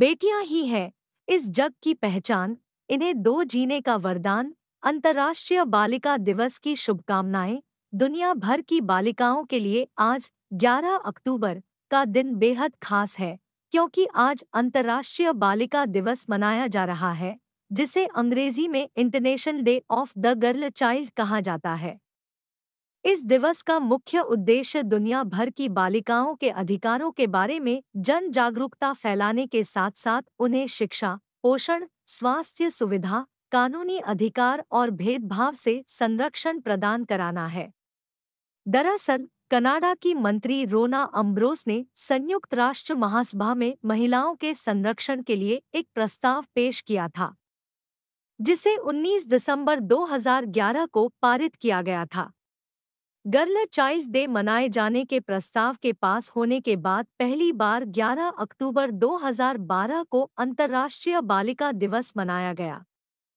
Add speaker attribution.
Speaker 1: बेटियां ही हैं इस जग की पहचान इन्हें दो जीने का वरदान अंतर्राष्ट्रीय बालिका दिवस की शुभकामनाएं दुनिया भर की बालिकाओं के लिए आज 11 अक्टूबर का दिन बेहद खास है क्योंकि आज अंतर्राष्ट्रीय बालिका दिवस मनाया जा रहा है जिसे अंग्रेजी में international day of the girl child कहा जाता है इस दिवस का मुख्य उद्देश्य दुनिया भर की बालिकाओं के अधिकारों के बारे में जन जागरूकता फैलाने के साथ साथ उन्हें शिक्षा पोषण स्वास्थ्य सुविधा कानूनी अधिकार और भेदभाव से संरक्षण प्रदान कराना है दरअसल कनाडा की मंत्री रोना अम्ब्रोस ने संयुक्त राष्ट्र महासभा में महिलाओं के संरक्षण के लिए एक प्रस्ताव पेश किया था जिसे 19 दिसंबर 2011 को पारित किया गया था गर्ल चाइल्ड डे मनाए जाने के प्रस्ताव के पास होने के बाद पहली बार 11 अक्टूबर 2012 को अंतर्राष्ट्रीय बालिका दिवस मनाया गया